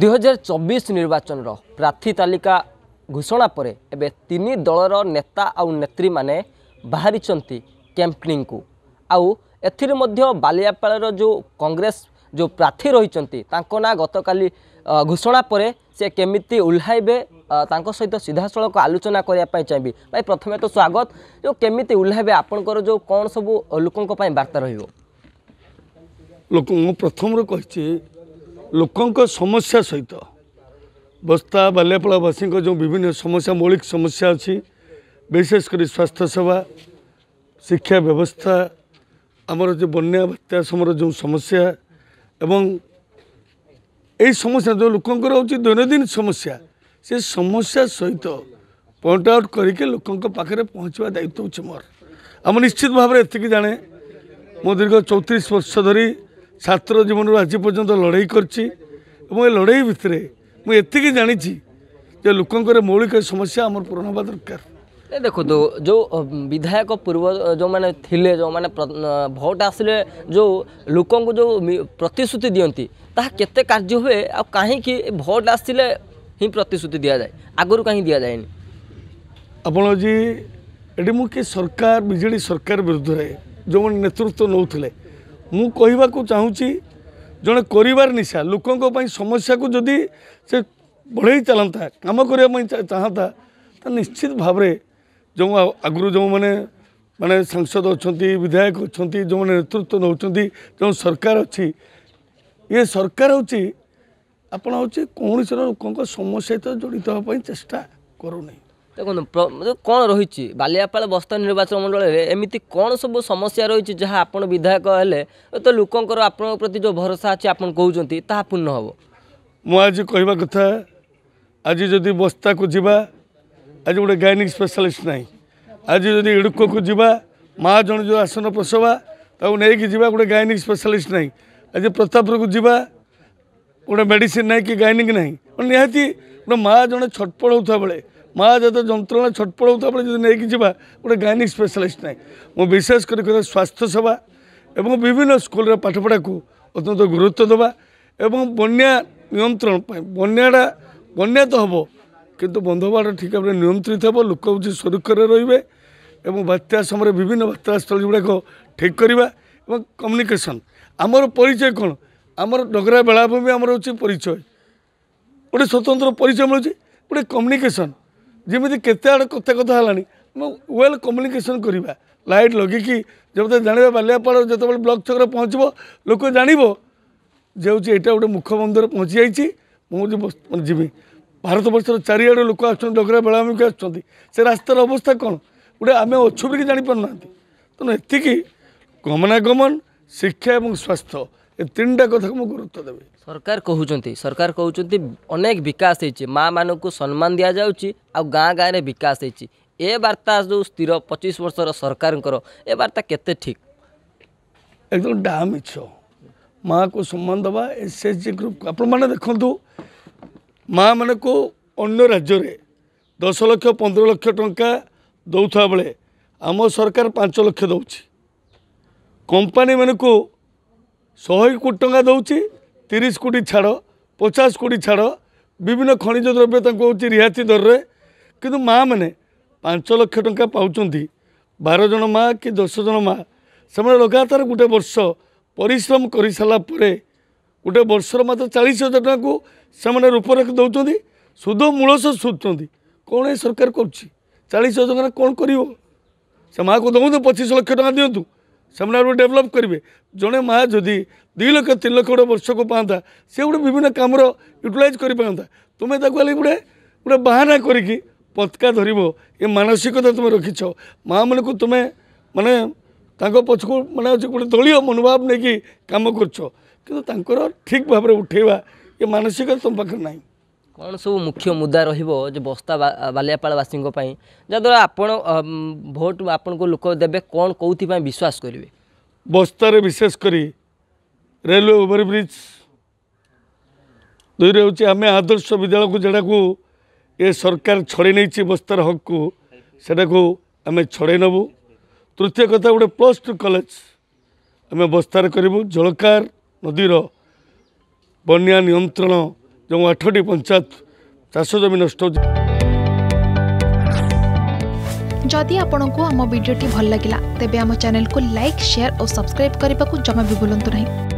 ଦୁଇହଜାର ଚବିଶ ନିର୍ବାଚନର ପ୍ରାର୍ଥୀ ତାଲିକା ଘୋଷଣା ପରେ ଏବେ ତିନି ଦଳର ନେତା ଆଉ ନେତ୍ରୀମାନେ ବାହାରିଛନ୍ତି କ୍ୟାମ୍ପେନିଂକୁ ଆଉ ଏଥିରେ ମଧ୍ୟ ବାଲିଆପାଳର ଯେଉଁ କଂଗ୍ରେସ ଯେଉଁ ପ୍ରାର୍ଥୀ ରହିଛନ୍ତି ତାଙ୍କ ନାଁ ଗତକାଲି ଘୋଷଣା ପରେ ସେ କେମିତି ଓହ୍ଲାଇବେ ତାଙ୍କ ସହିତ ସିଧାସଳଖ ଆଲୋଚନା କରିବା ପାଇଁ ଚାହିଁବି ଭାଇ ପ୍ରଥମେ ତ ସ୍ୱାଗତ ଯେଉଁ କେମିତି ଓହ୍ଲାଇବେ ଆପଣଙ୍କର ଯେଉଁ କ'ଣ ସବୁ ଲୋକଙ୍କ ପାଇଁ ବାର୍ତ୍ତା ରହିବ ଲୋକ ମୁଁ ପ୍ରଥମରୁ କହିଛି ଲୋକଙ୍କ ସମସ୍ୟା ସହିତ ବସ୍ତା ବାଲିଆପଡ଼ାବାସୀଙ୍କ ଯେଉଁ ବିଭିନ୍ନ ସମସ୍ୟା ମୌଳିକ ସମସ୍ୟା ଅଛି ବିଶେଷ କରି ସ୍ୱାସ୍ଥ୍ୟସେବା ଶିକ୍ଷା ବ୍ୟବସ୍ଥା ଆମର ଯେଉଁ ବନ୍ୟା ବାତ୍ୟା ସମୟରେ ଯେଉଁ ସମସ୍ୟା ଏବଂ ଏହି ସମସ୍ୟା ଯେଉଁ ଲୋକଙ୍କର ହେଉଛି ଦୈନନ୍ଦିନ ସମସ୍ୟା ସେ ସମସ୍ୟା ସହିତ ପଏଣ୍ଟ ଆଉଟ୍ କରିକି ଲୋକଙ୍କ ପାଖରେ ପହଞ୍ଚିବା ଦାୟିତ୍ୱ ହେଉଛି ମୋର ଆମ ନିଶ୍ଚିତ ଭାବରେ ଏତିକି ଜାଣେ ମୁଁ ଦୀର୍ଘ ଚଉତିରିଶ ବର୍ଷ ଧରି ছাত্র জীবনରୁ ଆଜି ପର୍ଯ୍ୟନ୍ତ ଲଢ଼େଇ କରିଛି ଏବଂ ଏ ଲଢ଼େଇ ଭିତରେ ମୁଁ ଏତିକି ଜାଣିଛି ଯେ ଲୋକଙ୍କର ମୌଳିକ ସମସ୍ୟା ଆମର ପୂରଣ ହେବା ଦରକାର ଦେଖନ୍ତୁ ଯେଉଁ ବିଧାୟକ ପୂର୍ବ ଯେଉଁମାନେ ଥିଲେ ଯେଉଁମାନେ ଭୋଟ୍ ଆସିଲେ ଯେଉଁ ଲୋକଙ୍କୁ ଯେଉଁ ପ୍ରତିଶ୍ରୁତି ଦିଅନ୍ତି ତାହା କେତେ କାର୍ଯ୍ୟ ହୁଏ ଆଉ କାହିଁକି ଭୋଟ୍ ଆସିଲେ ହିଁ ପ୍ରତିଶ୍ରୁତି ଦିଆଯାଏ ଆଗରୁ କାହିଁ ଦିଆଯାଏନି ଆପଣ ଆଜି ଏଠି ମୁଁ କି ସରକାର ବିଜେଡ଼ି ସରକାର ବିରୁଦ୍ଧରେ ଯେଉଁମାନେ ନେତୃତ୍ୱ ନେଉଥିଲେ ମୁଁ କହିବାକୁ ଚାହୁଁଛି ଜଣେ କରିବାର ନିଶା ଲୋକଙ୍କ ପାଇଁ ସମସ୍ୟାକୁ ଯଦି ସେ ବଢ଼େଇ ଚାଲନ୍ତା କାମ କରିବା ପାଇଁ ଚାହନ୍ତା ତ ନିଶ୍ଚିତ ଭାବରେ ଯେଉଁ ଆଗରୁ ଯେଉଁମାନେ ମାନେ ସାଂସଦ ଅଛନ୍ତି ବିଧାୟକ ଅଛନ୍ତି ଯେଉଁମାନେ ନେତୃତ୍ୱ ନେଉଛନ୍ତି ଯେଉଁ ସରକାର ଅଛି ଇଏ ସରକାର ହେଉଛି ଆପଣ ହେଉଛି କୌଣସି ଲୋକଙ୍କ ସମସ୍ୟା ସହିତ ଜଡ଼ିତ ହେବା ପାଇଁ ଚେଷ୍ଟା କରୁନାହିଁ ଦେଖନ୍ତୁ କ'ଣ ରହିଛି ବାଲିଆପାଳ ବସ୍ତା ନିର୍ବାଚନ ମଣ୍ଡଳରେ ଏମିତି କ'ଣ ସବୁ ସମସ୍ୟା ରହିଛି ଯାହା ଆପଣ ବିଧାୟକ ହେଲେ ତ ଲୋକଙ୍କର ଆପଣଙ୍କ ପ୍ରତି ଯେଉଁ ଭରସା ଅଛି ଆପଣ କହୁଛନ୍ତି ତାହା ପୂର୍ଣ୍ଣ ହେବ ମୁଁ ଆଜି କହିବା କଥା ଆଜି ଯଦି ବସ୍ତାକୁ ଯିବା ଆଜି ଗୋଟେ ଗାଇନିକ୍ ସ୍ପେଶାଲିଷ୍ଟ ନାହିଁ ଆଜି ଯଦି ଇଡ଼ୁକକୁ ଯିବା ମା ଜଣେ ଯେଉଁ ଆସନ ପ୍ରସବା ତାକୁ ନେଇକି ଯିବା ଗୋଟେ ଗାଇନିକ୍ ସ୍ପେଶାଲିଷ୍ଟ ନାହିଁ ଆଜି ପ୍ରତାପପୁରକୁ ଯିବା ଗୋଟେ ମେଡ଼ିସିନ୍ ନାହିଁ କି ଗାଇନିକ୍ ନାହିଁ ନିହାତି ଗୋଟେ ମା ଜଣେ ଛଟପଟ ହେଉଥିବା ବେଳେ ମା' ଯେତେ ଯନ୍ତ୍ରଣା ଛଟପଟ ହେଉଥିବ ଆପଣ ଯଦି ନେଇକି ଯିବା ଗୋଟେ ଗାଇନିକ୍ ସ୍ପେଶାଲିଷ୍ଟ ନାହିଁ ମୁଁ ବିଶେଷ କରି କହିବା ସ୍ୱାସ୍ଥ୍ୟ ସେବା ଏବଂ ବିଭିନ୍ନ ସ୍କୁଲର ପାଠପଢ଼ାକୁ ଅତ୍ୟନ୍ତ ଗୁରୁତ୍ୱ ଦେବା ଏବଂ ବନ୍ୟା ନିୟନ୍ତ୍ରଣ ପାଇଁ ବନ୍ୟାଟା ବନ୍ୟା ତ ହେବ କିନ୍ତୁ ବନ୍ଧବାଡ଼ ଠିକ୍ ଭାବରେ ନିୟନ୍ତ୍ରିତ ହେବ ଲୋକ ହେଉଛି ସୁରକ୍ଷାରେ ରହିବେ ଏବଂ ବାତ୍ୟା ସମୟରେ ବିଭିନ୍ନ ବାତ୍ୟା ବାତ୍ୟାସ୍ଥଳୀ ଗୁଡ଼ାକ ଠିକ୍ କରିବା ଏବଂ କମ୍ୟୁନିକେସନ୍ ଆମର ପରିଚୟ କ'ଣ ଆମର ଡଗରା ବେଳାଭୂମି ଆମର ହେଉଛି ପରିଚୟ ଗୋଟେ ସ୍ୱତନ୍ତ୍ର ପରିଚୟ ମିଳୁଛି ଗୋଟେ କମ୍ୟୁନିକେସନ୍ ଯେମିତି କେତେ ଆଡ଼େ କଥା କଥା ହେଲାଣି ମୁଁ ୱେଲ୍ କମ୍ୟୁନିକେସନ୍ କରିବା ଲାଇଟ୍ ଲଗେଇକି ଯେତେବେଳେ ଜାଣିବା ବାଲିଆପାଳ ଯେତେବେଳେ ବ୍ଲକ୍ ଛକରେ ପହଞ୍ଚିବ ଲୋକ ଜାଣିବ ଯେ ହେଉଛି ଏଇଟା ଗୋଟେ ମୁଖବନ୍ଧରେ ପହଞ୍ଚିଯାଇଛି ମୁଁ ମାନେ ଯିବି ଭାରତବର୍ଷର ଚାରିଆଡ଼ୁ ଲୋକ ଆସୁଛନ୍ତି ଡଗରା ବେଳାଭୂମିକୁ ଆସୁଛନ୍ତି ସେ ରାସ୍ତାର ଅବସ୍ଥା କ'ଣ ଗୋଟେ ଆମେ ଅଛୁ ବୋଲି ଜାଣିପାରୁନାହାନ୍ତି ତେଣୁ ଏତିକି ଗମନାଗମନ ଶିକ୍ଷା ଏବଂ ସ୍ୱାସ୍ଥ୍ୟ ଏ ତିନିଟା କଥାକୁ ମୁଁ ଗୁରୁତ୍ୱ ଦେବି ସରକାର କହୁଛନ୍ତି ସରକାର କହୁଛନ୍ତି ଅନେକ ବିକାଶ ହେଇଛି ମାଆ ମାନଙ୍କୁ ସମ୍ମାନ ଦିଆଯାଉଛି ଆଉ ଗାଁ ଗାଁରେ ବିକାଶ ହେଇଛି ଏ ବାର୍ତ୍ତା ଯେଉଁ ସ୍ଥିର ପଚିଶ ବର୍ଷର ସରକାରଙ୍କର ଏ ବାର୍ତ୍ତା କେତେ ଠିକ୍ ଏକଦମ ଡାହା ମିଛ ମାଆକୁ ସମ୍ମାନ ଦେବା ଏସ୍ ଏସ୍ ଜି ଗ୍ରୁପକୁ ଆପଣମାନେ ଦେଖନ୍ତୁ ମାଆ ମାନଙ୍କୁ ଅନ୍ୟ ରାଜ୍ୟରେ ଦଶ ଲକ୍ଷ ପନ୍ଦର ଲକ୍ଷ ଟଙ୍କା ଦେଉଥିବା ବେଳେ ଆମ ସରକାର ପାଞ୍ଚ ଲକ୍ଷ ଦେଉଛି କମ୍ପାନୀମାନଙ୍କୁ ଶହେ କୋଟି ଟଙ୍କା ଦେଉଛି ତିରିଶ କୋଟି ଛାଡ଼ ପଚାଶ କୋଟି ଛାଡ଼ ବିଭିନ୍ନ ଖଣିଜ ଦ୍ରବ୍ୟ ତାଙ୍କୁ ହେଉଛି ରିହାତି ଦରରେ କିନ୍ତୁ ମାଆ ମାନେ ପାଞ୍ଚ ଲକ୍ଷ ଟଙ୍କା ପାଉଛନ୍ତି ବାର ଜଣ ମା କି ଦଶ ଜଣ ମାଆ ସେମାନେ ଲଗାତାର ଗୋଟେ ବର୍ଷ ପରିଶ୍ରମ କରିସାରିଲା ପରେ ଗୋଟେ ବର୍ଷର ମାତ୍ର ଚାଳିଶ ହଜାର ଟଙ୍କାକୁ ସେମାନେ ରୂପରେଖ ଦେଉଛନ୍ତି ସୁଧ ମୂଳ ସହ ଶୁଝୁଛନ୍ତି କ'ଣ ଏ ସରକାର କରୁଛି ଚାଳିଶ ହଜାର ଟଙ୍କା କ'ଣ କରିବ ସେ ମାଆକୁ ଦେଉନ୍ତୁ ପଚିଶ ଲକ୍ଷ ଟଙ୍କା ଦିଅନ୍ତୁ ସେମାନେ ଗୋଟେ ଡେଭଲପ୍ କରିବେ ଜଣେ ମାଆ ଯଦି ଦୁଇ ଲକ୍ଷ ତିନି ଲକ୍ଷ ଗୋଟେ ବର୍ଷକୁ ପାଆନ୍ତା ସେ ଗୋଟେ ବିଭିନ୍ନ କାମର ୟୁଟିଲାଇଜ୍ କରିପାରନ୍ତା ତୁମେ ତାକୁ ହେଲେ ଗୋଟେ ଗୋଟେ ବାହାନା କରିକି ପତାକା ଧରିବ ଏ ମାନସିକତା ତୁମେ ରଖିଛ ମାଆମାନଙ୍କୁ ତୁମେ ମାନେ ତାଙ୍କ ପଛକୁ ମାନେ ହେଉଛି ଗୋଟେ ଦଳୀୟ ମନୋଭାବ ନେଇକି କାମ କରୁଛ କିନ୍ତୁ ତାଙ୍କର ଠିକ୍ ଭାବରେ ଉଠେଇବା ଏ ମାନସିକତା ତୁମ ପାଖରେ ନାହିଁ କ'ଣ ସବୁ ମୁଖ୍ୟ ମୁଦ୍ଦା ରହିବ ଯେ ବସ୍ତା ବାଲିଆପାଳବାସୀଙ୍କ ପାଇଁ ଯାହାଦ୍ୱାରା ଆପଣ ଭୋଟ ଆପଣଙ୍କୁ ଲୋକ ଦେବେ କ'ଣ କେଉଁଥିପାଇଁ ବିଶ୍ୱାସ କରିବେ ବସ୍ତାରେ ବିଶେଷ କରି ରେଲୱେ ଓଭରବ୍ରିଜ୍ ଦୁଇରେ ହେଉଛି ଆମେ ଆଦର୍ଶ ବିଦ୍ୟାଳୟକୁ ଯେଉଁଟାକୁ ଏ ସରକାର ଛଡ଼େଇ ନେଇଛି ବସ୍ତାର ହକ୍କୁ ସେଟାକୁ ଆମେ ଛଡ଼େଇ ନେବୁ ତୃତୀୟ କଥା ଗୋଟେ ପ୍ଲସ୍ ଟୁ କଲେଜ ଆମେ ବସ୍ତାରେ କରିବୁ ଜଳକାର ନଦୀର ବନ୍ୟା ନିୟନ୍ତ୍ରଣ जो आठटी पंचायत चाष जमी नष्ट जदि आपण आम भिडी भल लगा तेब चेल को लाइक सेयार और सब्सक्राइब करने को जमा भी भूलु ना